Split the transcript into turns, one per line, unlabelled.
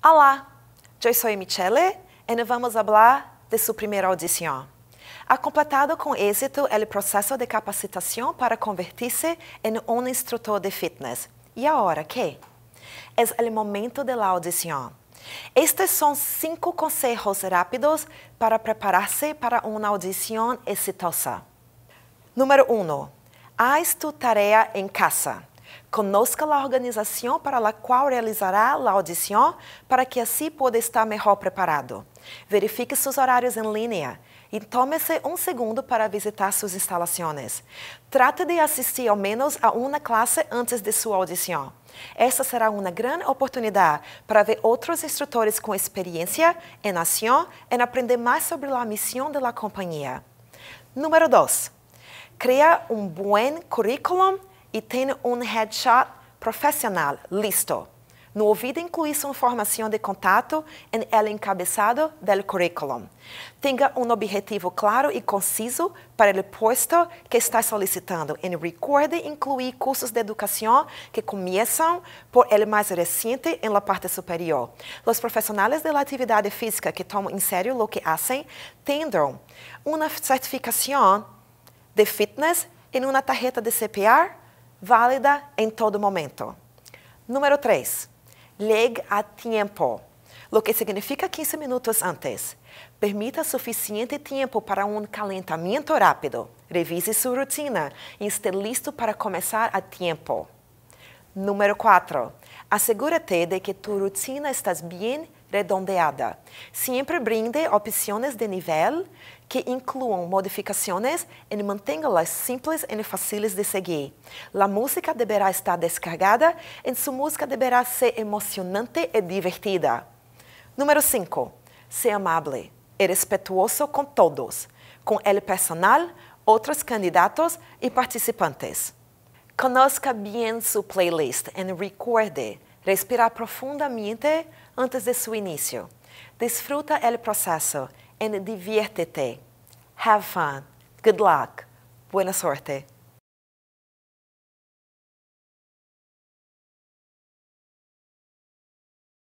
Olá, eu sou Michele e vamos falar de sua primeira audição. Ha completado com êxito o processo de capacitação para convertir-se em um instrutor de fitness. E agora, que? É o momento da audição. Estes são cinco conselhos rápidos para preparar-se para uma audição exitosa. Número 1. Haz tu tarefa em casa. Conozca a organização para a qual realizará a audição para que assim possa estar melhor preparado. Verifique seus horários em linha e tome-se um segundo para visitar suas instalações. Trate de assistir ao menos a uma classe antes de sua audição. Esta será uma grande oportunidade para ver outros instrutores com experiência em ação e aprender mais sobre a missão da companhia. Número 2. Cria um bom currículo e tem um headshot profissional listo. No ouvido inclui sua informação de contato em el encabeçado del currículo. Tenha um objetivo claro e conciso para o posto que está solicitando. E recorde incluir cursos de educação que começam por el mais recente em la parte superior. Os profissionais da atividade física que tomam em sério o que fazem tendam uma certificação de fitness em uma tarjeta de CPR válida em todo momento. Número 3. ligue a tempo, o que significa 15 minutos antes. Permita suficiente tempo para um calentamento rápido. Revise sua rotina e esteja listo para começar a tempo. Número 4. assegure te de que tua rotina está bem redondeada. Siempre brinde opções de nível que incluam modificações e mantenha-las simples e fáceis de seguir. A música deverá estar descargada e sua música deverá ser emocionante e divertida. Número 5. Seja amable e respetuoso com todos, com ele personal, outros candidatos e participantes. Conozca bem sua playlist e recorde. Respira profundamente antes de seu início. Desfruta o processo e diviértete. Have fun. Good luck. Buena sorte.